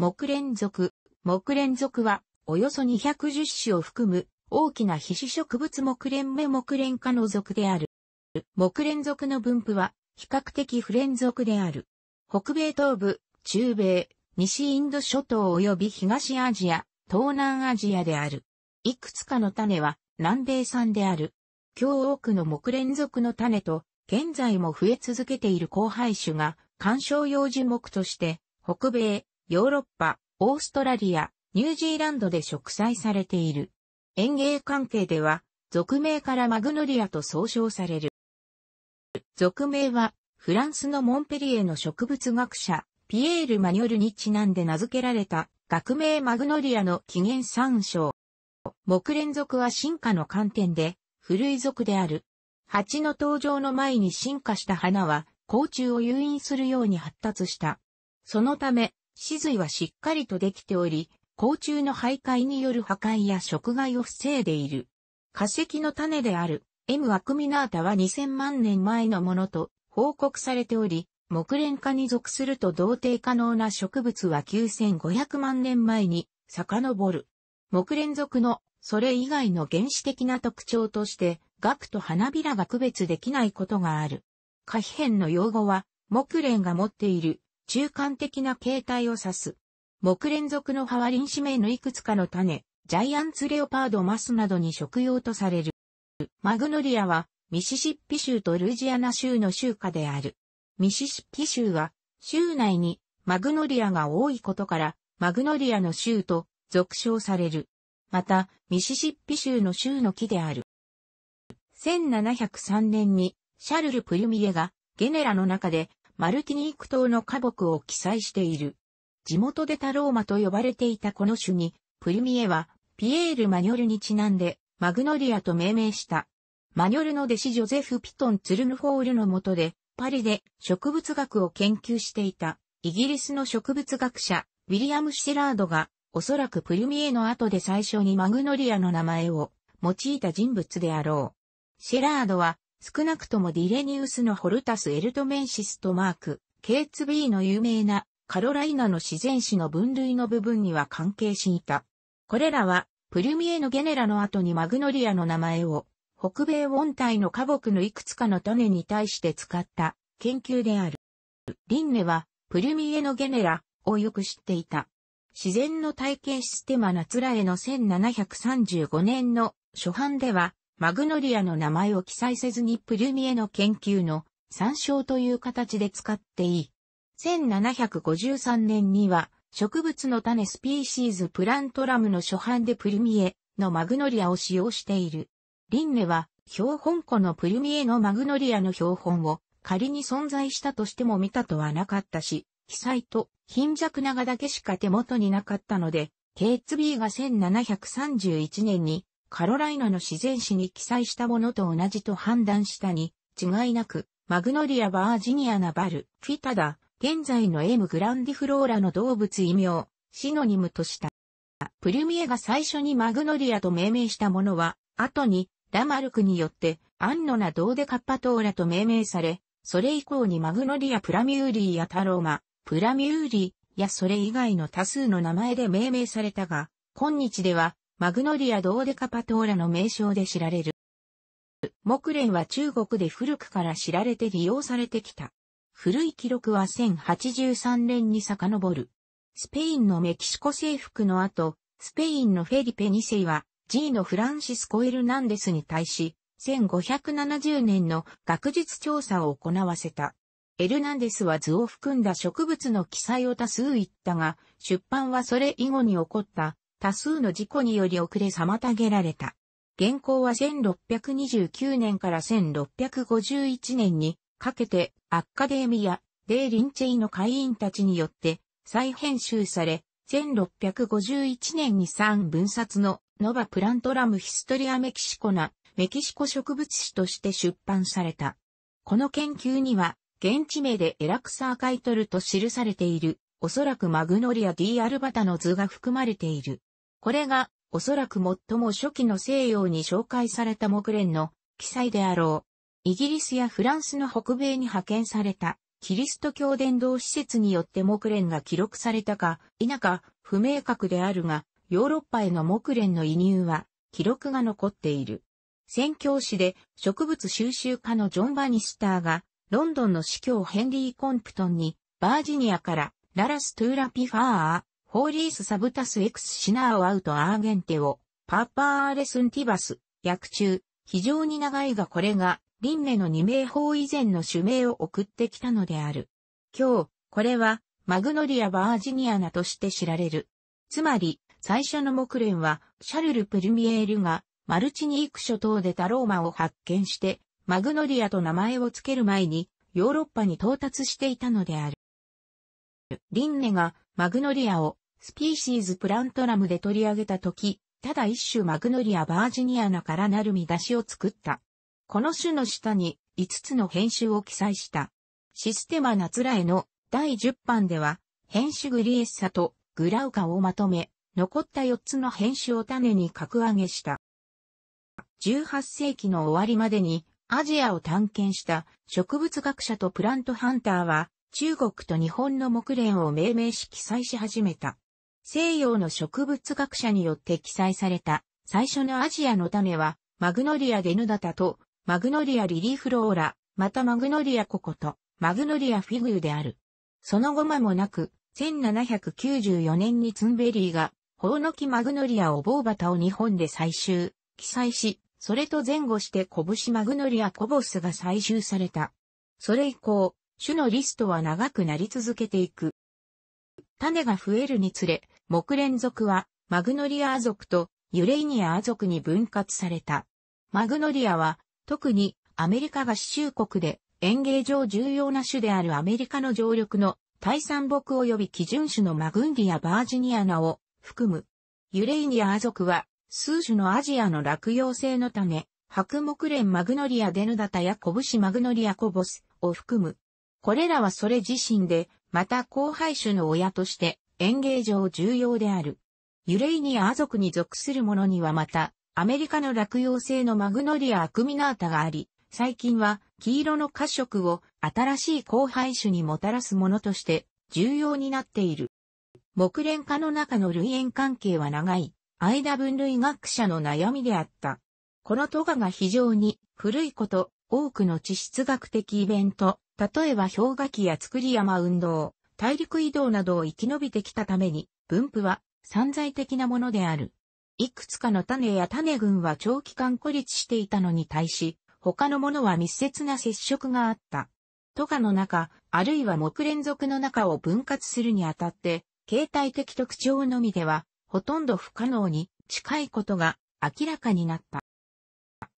木連属。木連属は、およそ210種を含む、大きな皮脂植物木連目木連科の属である。木連属の分布は、比較的不連属である。北米東部、中米、西インド諸島及び東アジア、東南アジアである。いくつかの種は、南米産である。今日多くの木連属の種と、現在も増え続けている交配種が、観賞用樹木として、北米、ヨーロッパ、オーストラリア、ニュージーランドで植栽されている。園芸関係では、俗名からマグノリアと総称される。俗名は、フランスのモンペリエの植物学者、ピエール・マニョルにちなんで名付けられた、学名マグノリアの起源参照。木連属は進化の観点で、古い属である。蜂の登場の前に進化した花は、甲虫を誘引するように発達した。そのため、死髄はしっかりとできており、甲虫の徘徊による破壊や食害を防いでいる。化石の種である M. アクミナータは2000万年前のものと報告されており、木蓮科に属すると同定可能な植物は9500万年前に遡る。木蓮属のそれ以外の原始的な特徴として、額と花びらが区別できないことがある。可変の用語は、木蓮が持っている中間的な形態を指す。木連続のハワリン氏名のいくつかの種、ジャイアンツレオパードマスなどに食用とされる。マグノリアは、ミシシッピ州とルイジアナ州の州下である。ミシシッピ州は、州内にマグノリアが多いことから、マグノリアの州と俗称される。また、ミシシッピ州の州の木である。1703年に、シャルル・プルミエが、ゲネラの中で、マルティニーク島の花木を記載している。地元でタローマと呼ばれていたこの種に、プリミエは、ピエール・マニョルにちなんで、マグノリアと命名した。マニョルの弟子ジョゼフ・ピトン・ツルヌフォールの下で、パリで植物学を研究していた、イギリスの植物学者、ウィリアム・シェラードが、おそらくプリミエの後で最初にマグノリアの名前を用いた人物であろう。シェラードは少なくともディレニウスのホルタス・エルトメンシスとマーク、ケーツ B の有名なカロライナの自然史の分類の部分には関係していた。これらは、プリュミエのゲネラの後にマグノリアの名前を、北米温帯の花木のいくつかの種に対して使った研究である。リンネは、プリュミエのゲネラをよく知っていた。自然の体系システマナツラエの1735年の初版では、マグノリアの名前を記載せずにプリュミエの研究の参照という形で使っていい。1753年には、植物の種スピーシーズプラントラムの初版でプルミエのマグノリアを使用している。リンネは標本庫のプルミエのマグノリアの標本を仮に存在したとしても見たとはなかったし、記載と貧弱ながだけしか手元になかったので、ケイツビーが1731年にカロライナの自然史に記載したものと同じと判断したに、違いなく、マグノリア・バージニア・ナバル、フィタダ、現在のエム・グランディフローラの動物異名、シノニムとした。プリュミエが最初にマグノリアと命名したものは、後に、ラマルクによって、アンノナ・ドーデカッパトーラと命名され、それ以降にマグノリア・プラミューリーやタローマ、プラミューリーやそれ以外の多数の名前で命名されたが、今日ではマグノリア・ドーデカパトーラの名称で知られる。木蓮は中国で古くから知られて利用されてきた。古い記録は1083年に遡る。スペインのメキシコ征服の後、スペインのフェリペ2世は G のフランシスコ・エルナンデスに対し、1570年の学術調査を行わせた。エルナンデスは図を含んだ植物の記載を多数言ったが、出版はそれ以後に起こった多数の事故により遅れ妨げられた。現行は1629年から1651年にかけてアッカデミア、デーリンチェイの会員たちによって再編集され、1651年に3分冊のノバプラントラムヒストリアメキシコなメキシコ植物史として出版された。この研究には現地名でエラクサーカイトルと記されている、おそらくマグノリア・ディ・アルバタの図が含まれている。これが、おそらく最も初期の西洋に紹介された木蓮の記載であろう。イギリスやフランスの北米に派遣されたキリスト教伝道施設によって木蓮が記録されたか否か不明確であるが、ヨーロッパへの木蓮の移入は記録が残っている。宣教師で植物収集家のジョン・バニスターがロンドンの司教ヘンリー・コンプトンにバージニアからララス・トゥーラ・ピファーホーリースサブタスエクスシナーオアウトアーゲンテオ、パーパーアレスンティバス、役中、非常に長いがこれが、リンネの二名法以前の種名を送ってきたのである。今日、これは、マグノリア・バージニアナとして知られる。つまり、最初の木蓮は、シャルル・プルミエールが、マルチニーク諸島でタローマを発見して、マグノリアと名前を付ける前に、ヨーロッパに到達していたのである。リンネがマグノリアをスピーシーズプラントラムで取り上げたとき、ただ一種マグノリアバージニアナからなる見出しを作った。この種の下に5つの編集を記載した。システマナツラエの第10版では、編集グリエッサとグラウカをまとめ、残った4つの編集を種に格上げした。18世紀の終わりまでにアジアを探検した植物学者とプラントハンターは中国と日本の木蓮を命名し記載し始めた。西洋の植物学者によって記載された最初のアジアの種は、マグノリアゲヌダタと、マグノリアリリーフローラ、またマグノリアココと、マグノリアフィグユである。その後間もなく、1794年にツンベリーが、ホオノキマグノリアオボーバタを日本で採集、記載し、それと前後してコブシマグノリアコボスが採集された。それ以降、種のリストは長くなり続けていく。種が増えるにつれ、木蓮族はマグノリア族とユレイニア族に分割された。マグノリアは特にアメリカ合衆国で園芸上重要な種であるアメリカの常緑の対産木及び基準種のマグンディア・バージニアナを含む。ユレイニア族は数種のアジアの落葉性の種、白木蓮マグノリアデヌダタやコブシマグノリアコボスを含む。これらはそれ自身で、また後輩種の親として園芸上重要である。ユレイニア族に属するものにはまた、アメリカの落葉性のマグノリア・アクミナータがあり、最近は黄色の褐色を新しい後輩種にもたらすものとして重要になっている。木蓮科の中の類縁関係は長い、間分類学者の悩みであった。このトガが非常に古いこと、多くの地質学的イベント、例えば氷河期や造山運動、大陸移動などを生き延びてきたために、分布は散在的なものである。いくつかの種や種群は長期間孤立していたのに対し、他のものは密接な接触があった。都下の中、あるいは木連続の中を分割するにあたって、形態的特徴のみでは、ほとんど不可能に近いことが明らかになった。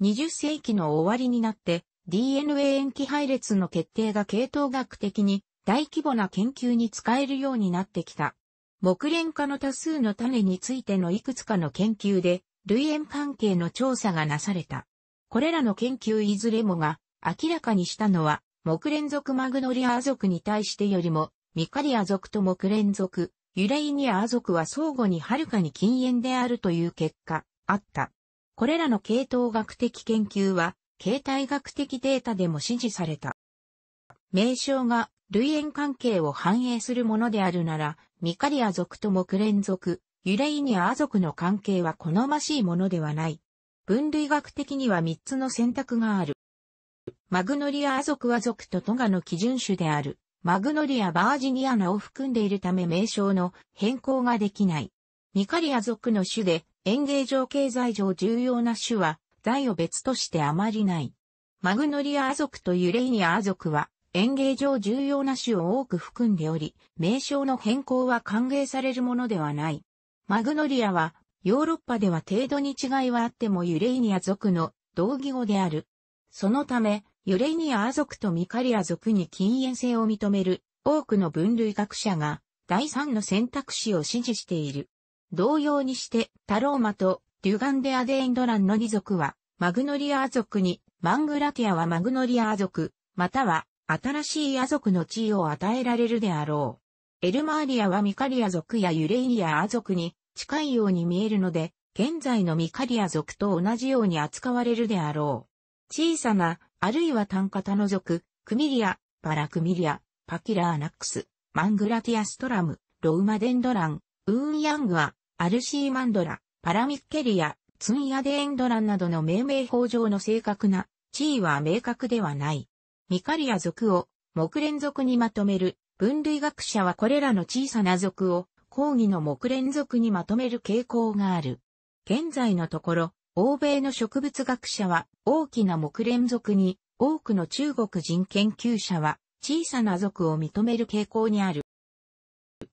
20世紀の終わりになって、DNA 塩基配列の決定が系統学的に大規模な研究に使えるようになってきた。木蓮科の多数の種についてのいくつかの研究で、類塩関係の調査がなされた。これらの研究いずれもが明らかにしたのは、木蓮属マグノリア属に対してよりも、ミカリア属と木蓮属、ユレイニア属は相互にはるかに禁煙であるという結果、あった。これらの系統学的研究は、形態学的データでも支持された。名称が類縁関係を反映するものであるなら、ミカリア族と木連族、ユレイニア族の関係は好ましいものではない。分類学的には3つの選択がある。マグノリア族は族とトガの基準種である。マグノリア・バージニアナを含んでいるため名称の変更ができない。ミカリア族の種で園芸上経済上重要な種は在を別としてあまりない。マグノリアア族とユレイニアア族は園芸上重要な種を多く含んでおり、名称の変更は歓迎されるものではない。マグノリアはヨーロッパでは程度に違いはあってもユレイニア族の同義語である。そのため、ユレイニアア族とミカリア族に禁煙性を認める多くの分類学者が第三の選択肢を支持している。同様にして、タローマとリュガンデアデインドランの二族は、マグノリア族に、マングラティアはマグノリア族、または、新しいア族の地位を与えられるであろう。エルマーリアはミカリア族やユレイリアア族に近いように見えるので、現在のミカリア族と同じように扱われるであろう。小さな、あるいは単型の族、クミリア、パラクミリア、パキラーナックス、マングラティアストラム、ロウマデンドラン、ウーンヤングア、アルシーマンドラ、パラミッケリア、ツンヤデエンドランなどの命名法上の正確な地位は明確ではない。ミカリア族を木連族にまとめる分類学者はこれらの小さな族を抗議の木連族にまとめる傾向がある。現在のところ、欧米の植物学者は大きな木連族に多くの中国人研究者は小さな族を認める傾向にある。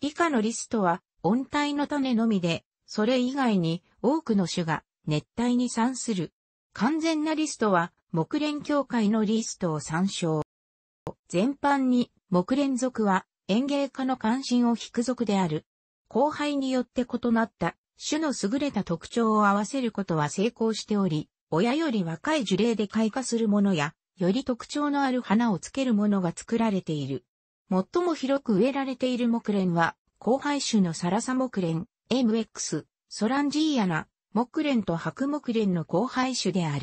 以下のリストは温帯の種のみでそれ以外に多くの種が熱帯に産する。完全なリストは、木蓮協会のリストを参照。全般に、木蓮族は園芸家の関心を引く族である。後輩によって異なった種の優れた特徴を合わせることは成功しており、親より若い樹齢で開花するものや、より特徴のある花をつけるものが作られている。最も広く植えられている木蓮は、後輩種のサラサ木蓮、MX、ソランジーアナ、木蓮と白木蓮の後輩種である。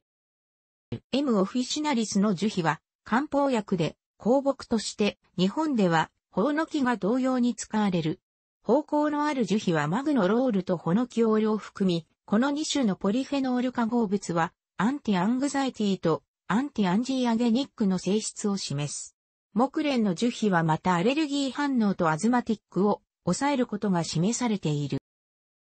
M. オフィシナリスの樹皮は、漢方薬で、香木として、日本では、ホオノキが同様に使われる。方向のある樹皮はマグノロールとホノキオールを含み、この2種のポリフェノール化合物は、アンティアングザイティとアンティアンジーアゲニックの性質を示す。木蓮の樹皮はまたアレルギー反応とアズマティックを抑えることが示されている。